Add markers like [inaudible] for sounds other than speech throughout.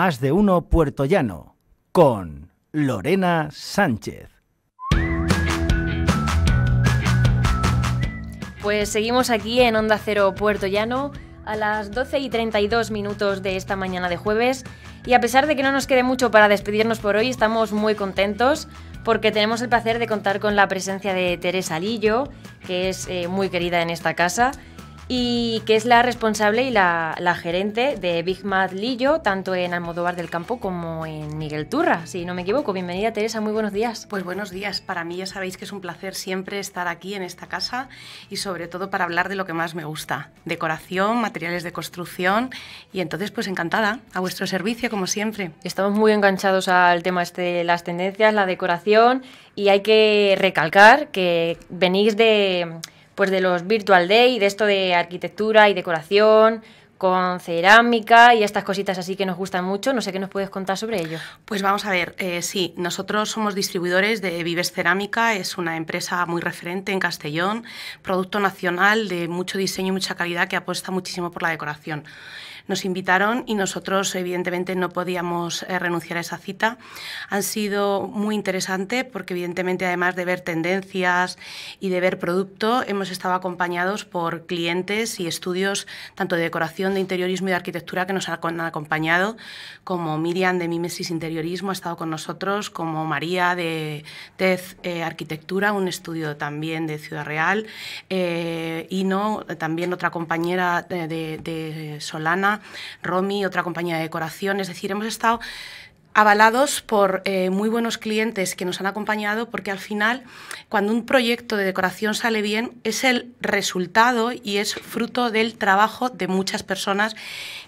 Más de uno Puerto Llano con Lorena Sánchez. Pues seguimos aquí en Onda Cero Puerto Llano a las 12 y 32 minutos de esta mañana de jueves. Y a pesar de que no nos quede mucho para despedirnos por hoy, estamos muy contentos porque tenemos el placer de contar con la presencia de Teresa Lillo, que es eh, muy querida en esta casa y que es la responsable y la, gerente de Big Mad Lillo, tanto en Almodóvar del Campo como en Miguel Turra, si no me equivoco. Bienvenida Teresa, muy buenos días. Pues buenos días, para mí ya sabéis que es un placer siempre estar aquí en esta casa y sobre todo para hablar de lo que más me gusta, decoración, materiales de construcción y entonces pues encantada, a vuestro servicio como siempre. Estamos muy enganchados al tema este de las tendencias, la decoración y hay que recalcar que venís de pues de los Virtual Day, de esto de arquitectura y decoración, con cerámica y estas cositas así que nos gustan mucho. No sé qué nos puedes contar sobre ello. Pues vamos a ver, eh, sí, nosotros somos distribuidores de Vives Cerámica, es una empresa muy referente en Castellón, producto nacional de mucho diseño y mucha calidad que apuesta muchísimo por la decoración. Nos invitaron y nosotros evidentemente no podíamos eh, renunciar a esa cita. Han sido muy interesantes porque evidentemente además de ver tendencias y de ver producto, hemos estado acompañados por clientes y estudios tanto de decoración, de interiorismo y de arquitectura que nos han acompañado, como Miriam de Mimesis Interiorismo ha estado con nosotros, como María de Tez eh, Arquitectura, un estudio también de Ciudad Real, eh, y no también otra compañera de Solana, Romy, otra compañía de decoración, es decir, hemos estado avalados por eh, muy buenos clientes que nos han acompañado, porque al final, cuando un proyecto de decoración sale bien, es el resultado y es fruto del trabajo de muchas personas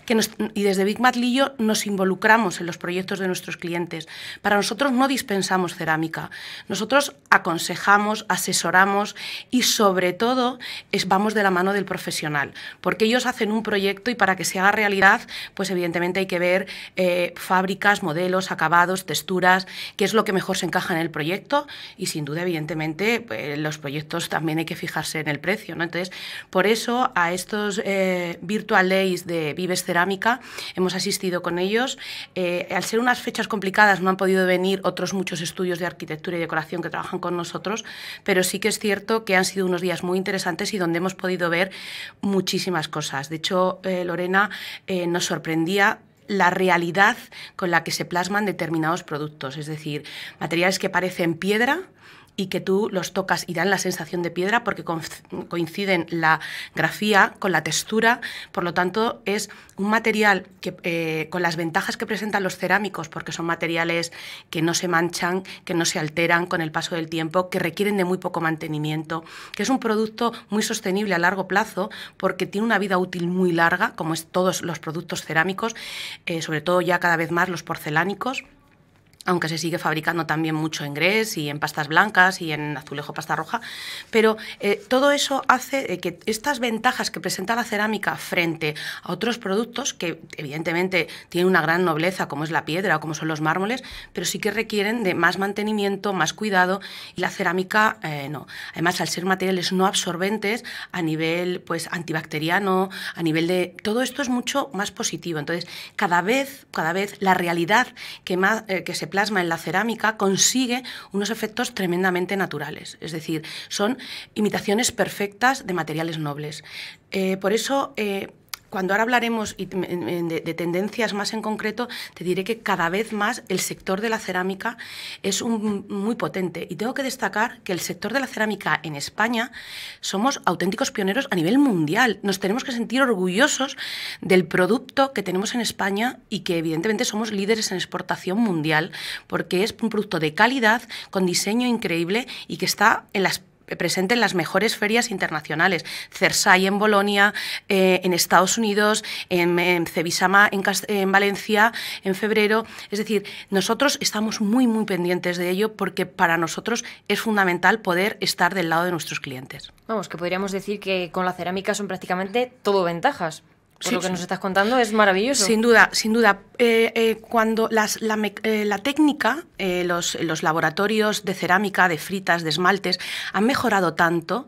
que nos, y desde Big Lillo nos involucramos en los proyectos de nuestros clientes. Para nosotros no dispensamos cerámica, nosotros aconsejamos, asesoramos y sobre todo es, vamos de la mano del profesional, porque ellos hacen un proyecto y para que se haga realidad, pues evidentemente hay que ver eh, fábricas, modelos, los acabados, texturas, qué es lo que mejor se encaja en el proyecto y sin duda, evidentemente, eh, los proyectos también hay que fijarse en el precio. ¿no? Entonces, por eso a estos eh, Virtual Days de Vives Cerámica hemos asistido con ellos. Eh, al ser unas fechas complicadas no han podido venir otros muchos estudios de arquitectura y decoración que trabajan con nosotros, pero sí que es cierto que han sido unos días muy interesantes y donde hemos podido ver muchísimas cosas. De hecho, Lorena nos sorprendía la realidad con la que se plasman determinados productos, es decir, materiales que parecen piedra, y que tú los tocas y dan la sensación de piedra porque coinciden la grafía con la textura, por lo tanto es un material que eh, con las ventajas que presentan los cerámicos, porque son materiales que no se manchan, que no se alteran con el paso del tiempo, que requieren de muy poco mantenimiento, que es un producto muy sostenible a largo plazo porque tiene una vida útil muy larga, como es todos los productos cerámicos, eh, sobre todo ya cada vez más los porcelánicos aunque se sigue fabricando también mucho en grés y en pastas blancas y en azulejo pasta roja, pero eh, todo eso hace eh, que estas ventajas que presenta la cerámica frente a otros productos, que evidentemente tienen una gran nobleza como es la piedra o como son los mármoles, pero sí que requieren de más mantenimiento, más cuidado y la cerámica eh, no. Además, al ser materiales no absorbentes a nivel pues antibacteriano, a nivel de... Todo esto es mucho más positivo. Entonces, cada vez, cada vez la realidad que, más, que se plasma en la cerámica consigue unos efectos tremendamente naturales, es decir, son imitaciones perfectas de materiales nobles. Eh, por eso eh, cuando ahora hablaremos de, tendencias más en concreto, te diré que cada vez más el sector de la cerámica es un, muy potente. Y tengo que destacar que el sector de la cerámica en España somos auténticos pioneros a nivel mundial. Nos tenemos que sentir orgullosos del producto que tenemos en España y que evidentemente somos líderes en exportación mundial, porque es un producto de calidad, con diseño increíble y que está en las eh, presenten las mejores ferias internacionales, Cersai en Bolonia, eh, en Estados Unidos, en, Cevisama Cebisama en, en, Valencia en febrero. Es decir, nosotros estamos muy, muy pendientes de ello porque para nosotros es fundamental poder estar del lado de nuestros clientes. Vamos, que podríamos decir que con la cerámica son prácticamente todo ventajas por lo que nos estás contando es maravilloso. Sin duda, sin duda. Eh, eh, cuando las, la, eh, técnica, los, los, laboratorios de cerámica, de fritas, de esmaltes, han mejorado tanto,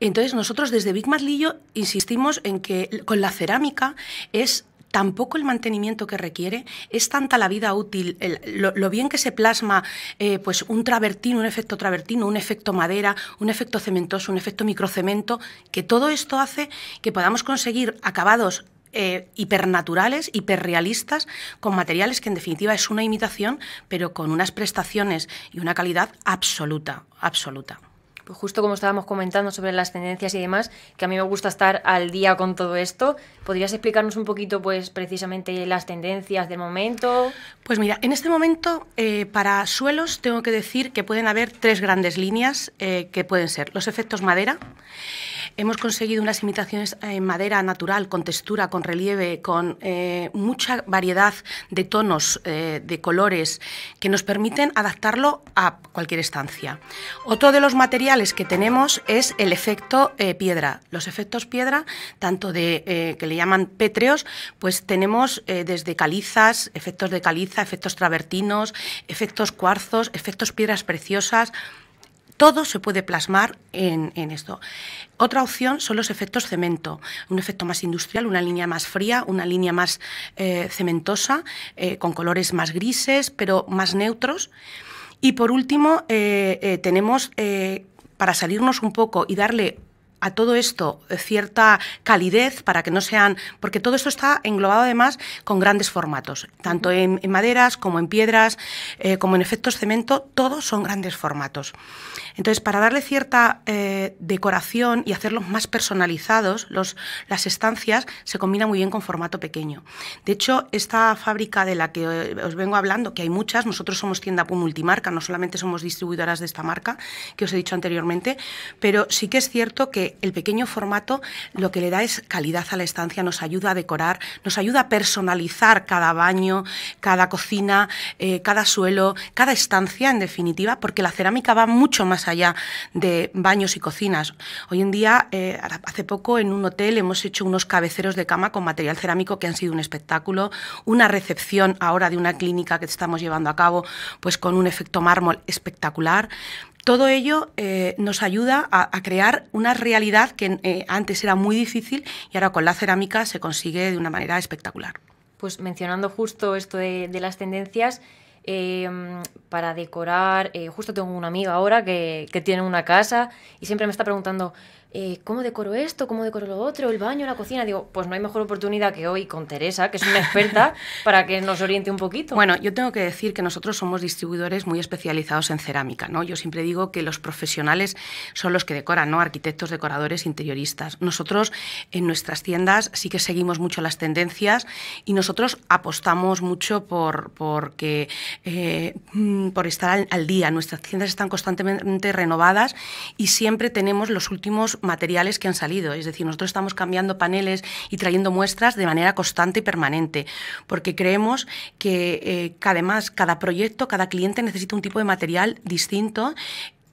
entonces nosotros desde Big Marlillo insistimos en que con la cerámica es tampoco el mantenimiento que requiere, es tanta la vida útil, lo, bien que se plasma eh, pues un travertino, un efecto travertino, un efecto madera, un efecto cementoso, un efecto microcemento, que todo esto hace que podamos conseguir acabados eh, hipernaturales, hiperrealistas, con materiales que en definitiva es una imitación, pero con unas prestaciones y una calidad absoluta, absoluta. Pues justo como estábamos comentando sobre las tendencias y demás, que a mí me gusta estar al día con todo esto, ¿podrías explicarnos un poquito, pues, precisamente las tendencias del momento? Pues mira, en este momento, eh, para suelos, tengo que decir que pueden haber tres grandes líneas eh, que pueden ser los efectos madera, Hemos conseguido unas imitaciones eh, en madera natural, con textura, con relieve, con eh, mucha variedad de tonos, eh, de colores, que nos permiten adaptarlo a cualquier estancia. Otro de los materiales que tenemos es el efecto piedra. Los efectos piedra, tanto de que le llaman pétreos, pues tenemos desde calizas, efectos de caliza, efectos travertinos, efectos cuarzos, efectos piedras preciosas. Todo se puede plasmar en, esto. Otra opción son los efectos cemento, un efecto más industrial, una línea más fría, una línea más eh, cementosa, eh, con colores más grises, pero más neutros. Y por último, eh, tenemos, para salirnos un poco y darle a todo esto cierta calidez para que no sean, porque todo esto está englobado además con grandes formatos, tanto en, maderas como en piedras, como en efectos cemento, todos son grandes formatos. Entonces, para darle cierta eh, decoración y hacerlos más personalizados, los, las estancias se combinan muy bien con formato pequeño. De hecho, esta fábrica de la que eh, os vengo hablando, que hay muchas, nosotros somos tienda multimarca, no solamente somos distribuidoras de esta marca que os he dicho anteriormente, pero sí que es cierto que el pequeño formato lo que le da es calidad a la estancia, nos ayuda a decorar, nos ayuda a personalizar cada baño, cada cocina, eh, cada suelo, cada estancia, en definitiva, porque la cerámica va mucho más allá de baños y cocinas. Hoy en día, eh, hace poco en un hotel hemos hecho unos cabeceros de cama con material cerámico que han sido un espectáculo, una recepción ahora de una clínica que estamos llevando a cabo, pues con un efecto mármol espectacular. Todo ello eh, nos ayuda a, crear una realidad que eh, antes era muy difícil y ahora con la cerámica se consigue de una manera espectacular. Pues mencionando justo esto de las tendencias, Em, para decorar. Eh, justo tengo una amiga ahora que, tiene una casa y siempre me está preguntando, eh, ¿cómo decoro esto? ¿Cómo decoro lo otro? ¿El baño, la cocina? Digo, pues no hay mejor oportunidad que hoy con Teresa, que es una experta, [laughs] para que nos oriente un poquito. Bueno, yo tengo que decir que nosotros somos distribuidores muy especializados en cerámica, ¿no? Yo siempre digo que los profesionales son los que decoran, ¿no? Arquitectos, decoradores, interioristas. Nosotros en nuestras tiendas sí que seguimos mucho las tendencias y nosotros apostamos mucho por, eh, mm, por estar al día. Nuestras tiendas están constantemente renovadas y siempre tenemos los últimos materiales que han salido. Es decir, nosotros estamos cambiando paneles y trayendo muestras de manera constante y permanente, porque creemos que, eh, además cada proyecto, cada cliente necesita un tipo de material distinto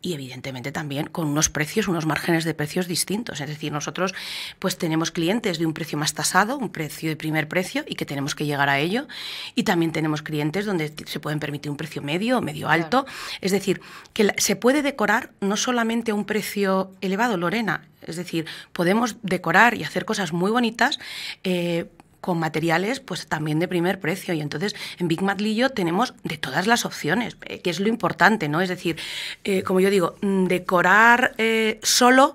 y evidentemente también con unos precios, unos márgenes de precios distintos. Es decir, nosotros pues tenemos clientes de un precio más tasado, un precio de primer precio y que tenemos que llegar a ello. Y también tenemos clientes donde se pueden permitir un precio medio o medio alto. Es decir, que se puede decorar no solamente a un precio elevado, Lorena. Es decir, podemos decorar y hacer cosas muy bonitas eh, con materiales pues también de primer precio y entonces en Big Lillo tenemos de todas las opciones eh, que es lo importante no es decir eh, como yo digo mm, decorar eh, solo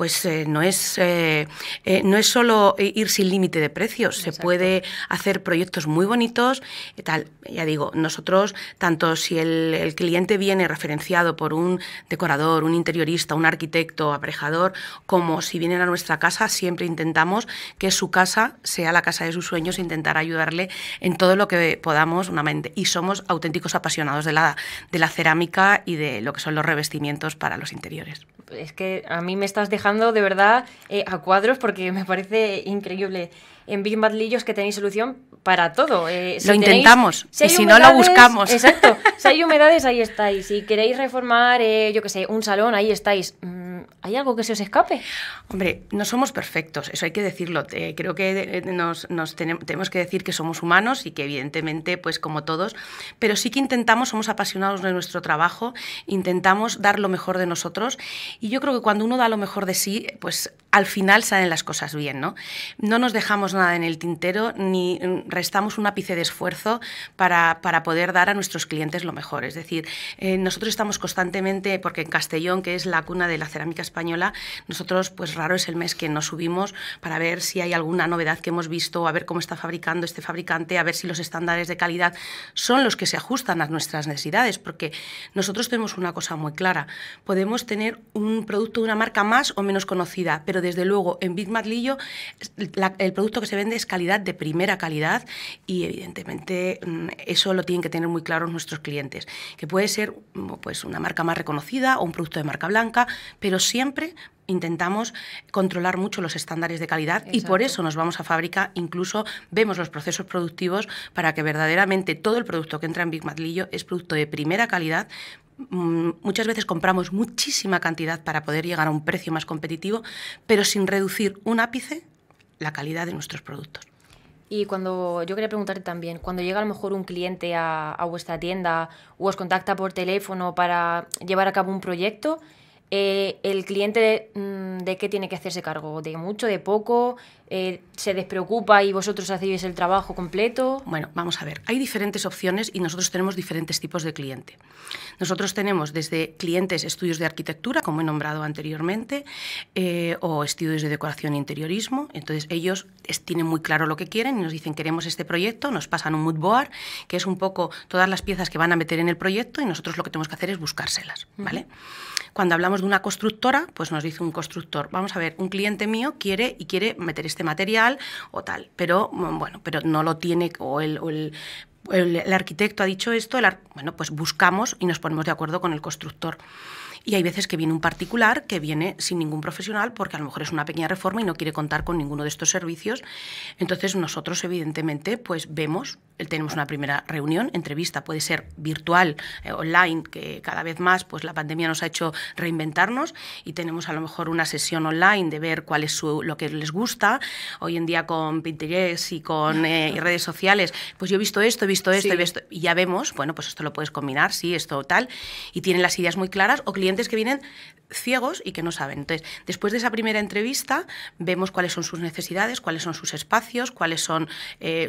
pues eh, no, es, eh, eh, no es solo ir sin límite de precios, se puede hacer proyectos muy bonitos, tal. Ya digo, nosotros, tanto si el, cliente viene referenciado por un decorador, un interiorista, un arquitecto, aparejador, como si vienen a nuestra casa, siempre intentamos que su casa sea la casa de sus sueños, e intentar ayudarle en todo lo que podamos, Y somos auténticos apasionados de la, de la cerámica y de lo que son los revestimientos para los interiores es que a mí me estás dejando de verdad eh, a cuadros porque me parece increíble. En Big Bad Lillos que tenéis solución para todo. Eh, lo intentamos, y si no lo buscamos. Exacto, si hay [laughs] humedades, ahí estáis. Si queréis reformar, eh, yo qué sé, un salón, ahí estáis. ¿Hay algo que se os escape? Hombre, no somos perfectos, eso hay que decirlo. Eh, creo que eh, nos, tenemos, que decir que somos humanos y que evidentemente, pues como todos, pero sí que intentamos, somos apasionados de nuestro trabajo, intentamos dar lo mejor de nosotros y yo creo que cuando uno da lo mejor de sí, pues al final salen las cosas bien, ¿no? No nos dejamos nada en el tintero ni mm, restamos un ápice de esfuerzo para, para poder dar a nuestros clientes lo mejor. Es decir, eh, nosotros estamos constantemente, porque en Castellón, que es la cuna de la cerámica, española, nosotros pues raro es el mes que nos subimos para ver si hay alguna novedad que hemos visto, a ver cómo está fabricando este fabricante, a ver si los estándares de calidad son los que se ajustan a nuestras necesidades, porque nosotros tenemos una cosa muy clara, podemos tener un producto de una marca más o menos conocida, pero desde luego en Big Madlillo el producto que se vende es calidad de primera calidad y evidentemente mm, eso lo tienen que tener muy claro nuestros clientes, que puede ser mm, pues una marca más reconocida o un producto de marca blanca, pero siempre intentamos controlar mucho los estándares de calidad y por eso nos vamos a fábrica, incluso vemos los procesos productivos para que verdaderamente todo el producto que entra en Big Matlillo es producto de primera calidad. Mm, muchas veces compramos muchísima cantidad para poder llegar a un precio más competitivo, pero sin reducir un ápice la calidad de nuestros productos. Y cuando yo quería preguntarte también, cuando llega a lo mejor un cliente a, a vuestra tienda o os contacta por teléfono para llevar a cabo un proyecto, eh, el cliente mm, de qué tiene que hacerse cargo, de mucho, de poco, eh, se despreocupa y vosotros hacéis el trabajo completo. Bueno, vamos a ver, hay diferentes opciones y nosotros tenemos diferentes tipos de cliente. Nosotros tenemos desde clientes estudios de arquitectura, como he nombrado anteriormente, eh, o estudios de decoración e interiorismo. Entonces ellos tienen muy claro lo que quieren y nos dicen queremos este proyecto, nos pasan un mood board, que es un poco todas las piezas que van a meter en el proyecto y nosotros lo que tenemos que hacer es buscárselas, ¿vale? Cuando hablamos de una constructora, pues nos dice un constructor, vamos a ver, un cliente mío quiere y quiere meter este material o tal, pero mm, bueno, pero no lo tiene o el, el arquitecto ha dicho esto, bueno, pues buscamos y nos ponemos de acuerdo con el constructor. Y hay veces que viene un particular que viene sin ningún profesional porque a lo mejor es una pequeña reforma y no quiere contar con ninguno de estos servicios. Entonces nosotros evidentemente pues vemos eh, tenemos una primera reunión, entrevista puede ser virtual, eh, online, que cada vez más pues la pandemia nos ha hecho reinventarnos y tenemos a lo mejor una sesión online de ver cuál es lo que les gusta. Hoy en día con Pinterest y con eh, [laughs] redes sociales, pues yo he visto esto, he visto esto, y ya vemos, bueno, pues esto lo puedes combinar, sí, esto tal, y tienen las ideas muy claras o clientes que vienen ciegos y que no saben. Entonces, después de esa primera entrevista, vemos cuáles son sus necesidades, cuáles son sus espacios, cuáles son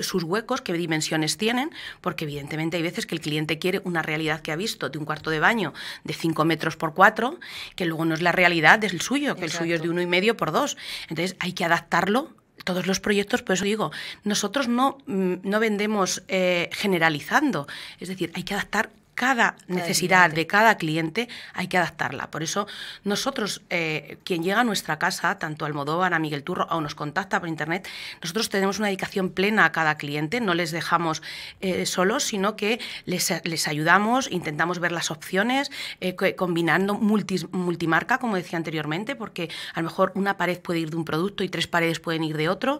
sus huecos, qué dimensiones tienen, porque evidentemente hay veces que el cliente quiere una realidad que ha visto de un cuarto de baño de 5 metros por 4, que luego no es la realidad es el suyo, que el suyo es de uno y medio por 2. Entonces hay que adaptarlo todos los proyectos, por eso digo, nosotros no, mm, vendemos eh, generalizando, es decir, hay que adaptar cada necesidad de cada cliente hay que adaptarla. Por eso nosotros, eh, quien llega a nuestra casa, tanto Almodóvar, a Miguel Turro o nos contacta por internet, nosotros tenemos una dedicación plena a cada cliente, no les dejamos eh, solos, sino que les, ayudamos, intentamos ver las opciones, eh, combinando multi, multimarca, como decía anteriormente, porque a lo mejor una pared puede ir de un producto y tres paredes pueden ir de otro.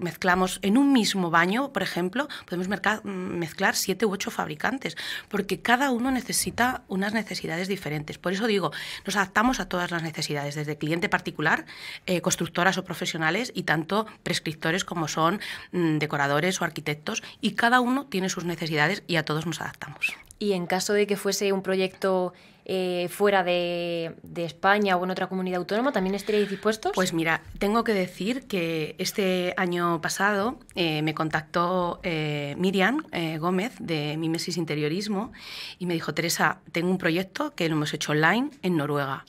mezclamos en un mismo baño, por ejemplo, podemos mm, mezclar siete u ocho fabricantes, porque cada uno necesita unas necesidades diferentes. Por eso digo, nos adaptamos a todas las necesidades, desde cliente particular, eh, constructoras o profesionales y tanto prescriptores como son mm, decoradores o arquitectos, y cada uno tiene sus necesidades y a todos nos adaptamos. Y en caso de que fuese un proyecto eh, fuera de, España o en otra comunidad autónoma, ¿también estaría dispuestos? Pues mira, tengo que decir que este año pasado eh, me contactó eh, Miriam Gómez de Mimesis Interiorismo y me dijo, Teresa, tengo un proyecto que lo hemos hecho online en Noruega.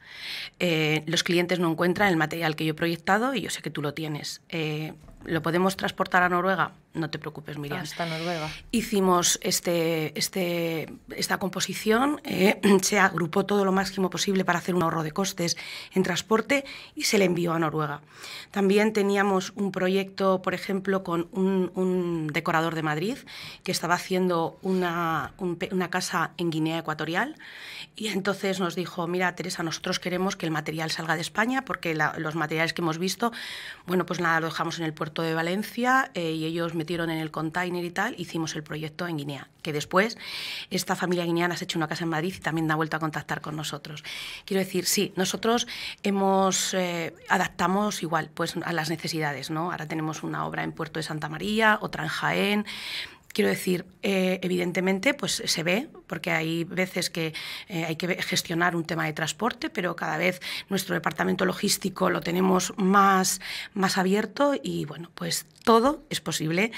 los clientes no encuentran el material que yo he proyectado y yo sé que tú lo tienes. ¿Lo podemos transportar a Noruega? No te preocupes, Miriam. Hasta Noruega. Hicimos este, este, esta composición, eh, [clears throat] se agrupó todo lo máximo posible para hacer un ahorro de costes en transporte y se le envió a Noruega. También teníamos un proyecto, por ejemplo, con un, decorador de Madrid que estaba haciendo una, una casa en Guinea Ecuatorial y entonces nos dijo, mira, Teresa, nosotros queremos que el material salga de España porque los materiales que hemos visto, bueno, pues nada, lo dejamos en el puerto de Valencia eh, y ellos metieron en el container y tal, hicimos el proyecto en Guinea, que después esta familia guineana se ha hecho una casa en Madrid y también ha vuelto a contactar con nosotros. Quiero decir, sí, nosotros hemos eh, adaptamos igual pues a las necesidades, ¿no? Ahora tenemos una obra en Puerto de Santa María, otra en Jaén, Quiero decir, eh, evidentemente, pues se ve, porque hay veces que eh, hay que gestionar un tema de transporte, pero cada vez nuestro departamento logístico lo tenemos más, más abierto y bueno, pues todo es posible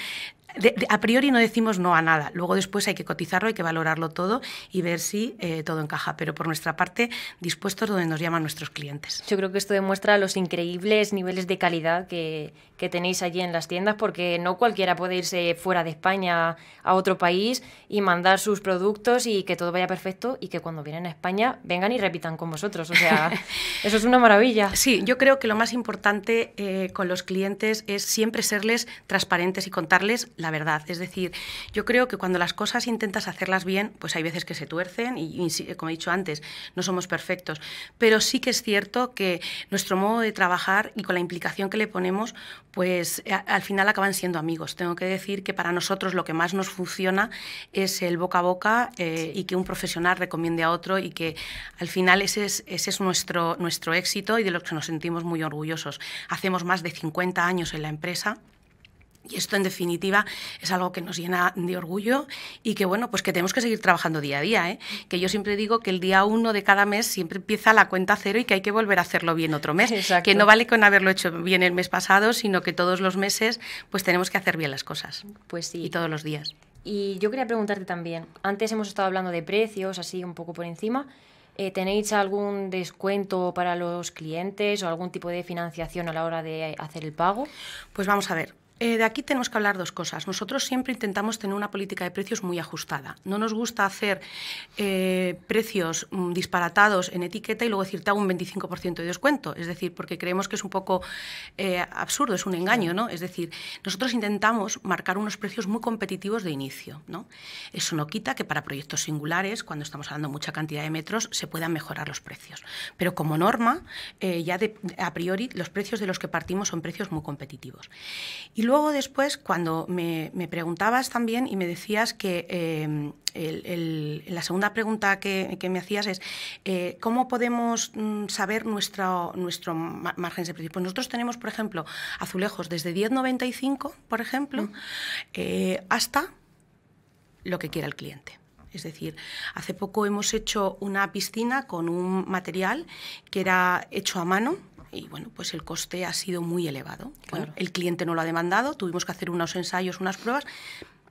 a priori no decimos no a nada. Luego después hay que cotizarlo, hay que valorarlo todo y ver si eh, todo encaja. Pero por nuestra parte, dispuestos donde nos llaman nuestros clientes. Yo creo que esto demuestra los increíbles niveles de calidad que, tenéis allí en las tiendas, porque no cualquiera puede irse fuera de España a otro país y mandar sus productos y que todo vaya perfecto y que cuando vienen a España vengan y repitan con vosotros. O sea, [laughs] eso es una maravilla. Sí, yo creo que lo más importante eh, con los clientes es siempre serles transparentes y contarles la verdad. Es decir, yo creo que cuando las cosas intentas hacerlas bien, pues hay veces que se tuercen y, como he dicho antes, no somos perfectos. Pero sí que es cierto que nuestro modo de trabajar y con la implicación que le ponemos, pues eh, al final acaban siendo amigos. Tengo que decir que para nosotros lo que más nos funciona es el boca a boca eh, y que un profesional recomiende a otro y que al final ese es, nuestro, nuestro éxito y de lo que nos sentimos muy orgullosos. Hacemos más de 50 años en la empresa. Y esto, en definitiva, es algo que nos llena de orgullo y que, bueno, pues que tenemos que seguir trabajando día a día. ¿eh? Que yo siempre digo que el día uno de cada mes siempre empieza la cuenta cero y que hay que volver a hacerlo bien otro mes. [laughs] Que no vale con haberlo hecho bien el mes pasado, sino que todos los meses pues tenemos que hacer bien las cosas. Pues sí. Y todos los días. Y yo quería preguntarte también, antes hemos estado hablando de precios, así un poco por encima. Eh, ¿Tenéis algún descuento para los clientes o algún tipo de financiación a la hora de hacer el pago? Pues vamos a ver, eh, de aquí tenemos que hablar dos cosas. Nosotros siempre intentamos tener una política de precios muy ajustada. No nos gusta hacer eh, precios mm, disparatados en etiqueta y luego decirte hago un 25% de descuento. Es decir, porque creemos que es un poco eh, absurdo, es un engaño, ¿no? Es decir, nosotros intentamos marcar unos precios muy competitivos de inicio, ¿no? Eso no quita que para proyectos singulares, cuando estamos hablando mucha cantidad de metros, se puedan mejorar los precios. Pero como norma, ya a priori, los precios de los que partimos son precios muy competitivos. Y luego después, cuando me, preguntabas también y me decías que em, la segunda pregunta que, me hacías es, eh, ¿cómo podemos mm, saber nuestro, nuestro margen de precio? Pues nosotros tenemos, por ejemplo, azulejos desde 10,95, por ejemplo, mm. eh, hasta lo que quiera el cliente. Es decir, hace poco hemos hecho una piscina con un material que era hecho a mano, y bueno, pues el coste ha sido muy elevado. el cliente no lo ha demandado, tuvimos que hacer unos ensayos, unas pruebas,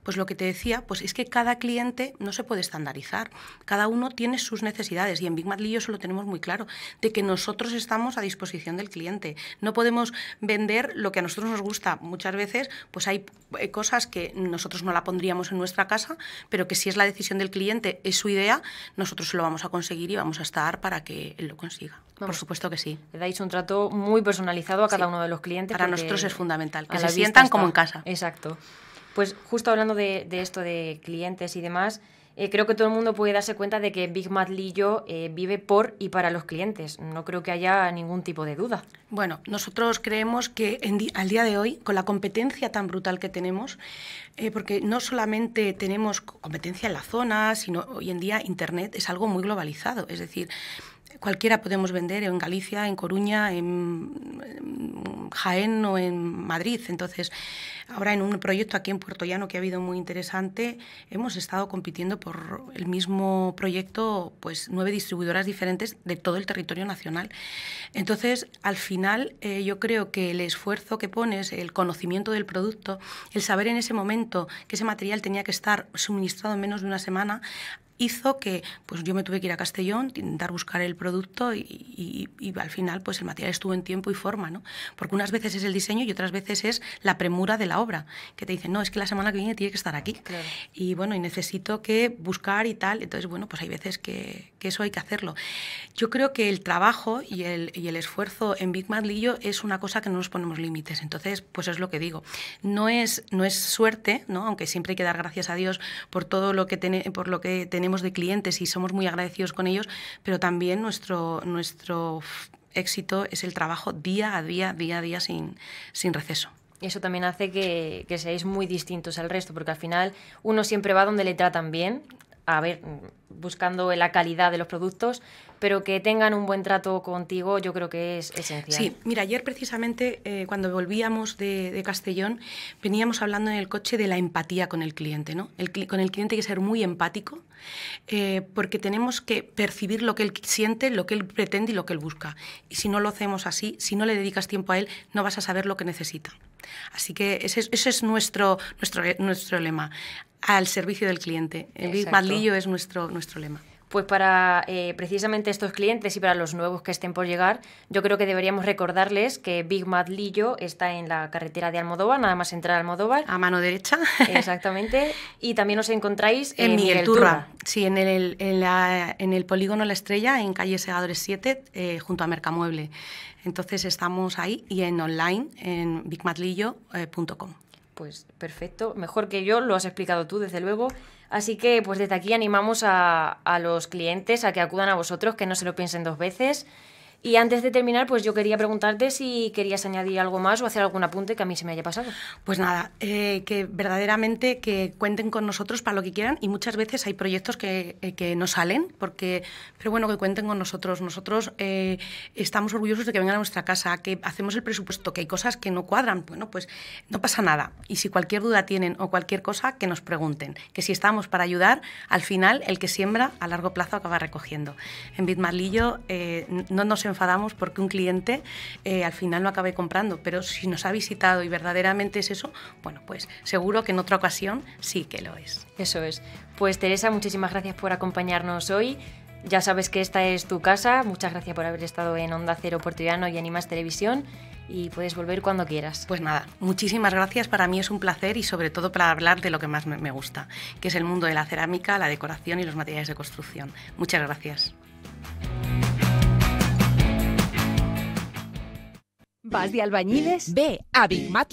pues lo que te decía, pues es que cada cliente no se puede estandarizar. Cada uno tiene sus necesidades y en Big Mad eso lo tenemos muy claro, de que nosotros estamos a disposición del cliente. No podemos vender lo que a nosotros nos gusta. Muchas veces pues hay eh, cosas que nosotros no la pondríamos en nuestra casa, pero que si es la decisión del cliente, es su idea, nosotros lo vamos a conseguir y vamos a estar para que él lo consiga. Por supuesto que sí. Le dais un trato muy personalizado a cada uno de los clientes. Para nosotros es fundamental, que se sientan como en casa. Exacto. Pues justo hablando de, esto de clientes y demás, eh, creo que todo el mundo puede darse cuenta de que Big Mad Lillo eh, vive por y para los clientes. No creo que haya ningún tipo de duda. Bueno, nosotros creemos que en al día de hoy, con la competencia tan brutal que tenemos, eh, porque no solamente tenemos competencia en la zona, sino hoy en día Internet es algo muy globalizado. Es decir, cualquiera podemos vender en Galicia, en Coruña, en Jaén o en Madrid. Entonces, ahora en un proyecto aquí en Puerto Llano que ha habido muy interesante, hemos estado compitiendo por el mismo proyecto, pues nueve distribuidoras diferentes de todo el territorio nacional. Entonces, al final, eh, yo creo que el esfuerzo que pones, el conocimiento del producto, el saber en ese momento que ese material tenía que estar suministrado en menos de una semana, hizo que pues yo me tuve que ir a Castellón, intentar buscar el producto y, al final pues el material estuvo en tiempo y forma, ¿no? Porque unas veces es el diseño y otras veces es la premura de la obra, que te dicen, no, es que la semana que viene tiene que estar aquí. Y bueno, y necesito que buscar y tal. Entonces, bueno, pues hay veces que, eso hay que hacerlo. Yo creo que el trabajo y el, esfuerzo en Big Lillo es una cosa que no nos ponemos límites. Entonces, pues es lo que digo. No es, no es suerte, ¿no? Aunque siempre hay que dar gracias a Dios por todo lo que, por lo que tenemos de clientes y somos muy agradecidos con ellos, pero también nuestro, nuestro éxito es el trabajo día a día, día a día sin, sin receso eso también hace que, que, seáis muy distintos al resto, porque al final uno siempre va donde le tratan bien, a ver, buscando la calidad de los productos, pero que tengan un buen trato contigo, yo creo que es esencial. Sí, mira, ayer precisamente eh, cuando volvíamos de, de, Castellón, veníamos hablando en el coche de la empatía con el cliente, ¿no? El, con el cliente hay que ser muy empático, eh, porque tenemos que percibir lo que él siente, lo que él pretende y lo que él busca. Y si no lo hacemos así, si no le dedicas tiempo a él, no vas a saber lo que necesita. Así que ese, ese es nuestro, nuestro, nuestro lema al servicio del cliente. Big es nuestro, nuestro lema pues para eh, precisamente estos clientes y para los nuevos que estén por llegar, yo creo que deberíamos recordarles que Big Mad está en la carretera de Almodóvar, nada más entrar a Almodóvar. A mano derecha. Exactamente. Y también os encontráis en, en Miguel Sí, en el, en, el, polígono La Estrella, en calle Segadores 7, eh, junto a Mercamueble. Entonces estamos ahí y en online en bigmadlillo.com. Eh, pues perfecto, mejor que yo, lo has explicado tú, desde luego. Así que pues desde aquí animamos a, a los clientes a que acudan a vosotros, que no se lo piensen dos veces. Y antes de terminar, pues yo quería preguntarte si querías añadir algo más o hacer algún apunte que a mí se me haya pasado. Pues nada, eh, que verdaderamente que cuenten con nosotros para lo que quieran y muchas veces hay proyectos que, eh, que no salen, porque, pero bueno, que cuenten con nosotros. Nosotros eh, estamos orgullosos de que vengan a nuestra casa, que hacemos el presupuesto, que hay cosas que no cuadran, bueno, pues no pasa nada. Y si cualquier duda tienen o cualquier cosa, que nos pregunten, que si estamos para ayudar, al final el que siembra a largo plazo acaba recogiendo. En Bitmarlillo no nos enfadamos porque un cliente eh, al final no acabe comprando, pero si nos ha visitado y verdaderamente es eso, bueno, pues seguro que en otra ocasión sí que lo es. Eso es. Pues Teresa, muchísimas gracias por acompañarnos hoy. Ya sabes que esta es tu casa. Muchas gracias por haber estado en Onda Cero Portuguano y Animas Televisión y puedes volver cuando quieras. Pues nada, muchísimas gracias. Para mí es un placer y sobre todo para hablar de lo que más me gusta, que es el mundo de la cerámica, la decoración y los materiales de construcción. Muchas gracias. de albañiles? Ve a Big Mat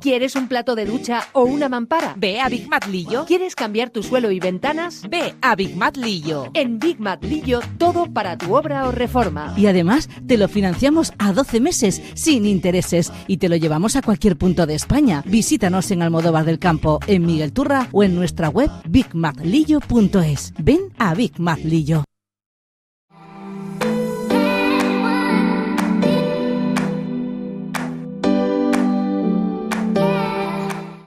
¿Quieres un plato de ducha o una mampara? Ve a Big Mat Lillo. ¿Quieres cambiar tu suelo y ventanas? Ve a Big Mat Lillo. En Big Mat Lillo, todo para tu obra o reforma. Y además, te lo financiamos a 12 meses, sin intereses, y te lo llevamos a cualquier punto de España. Visítanos en Almodóvar del Campo, en Miguel Turra o en nuestra web bigmatlillo.es. Ven a Big Mat Lillo.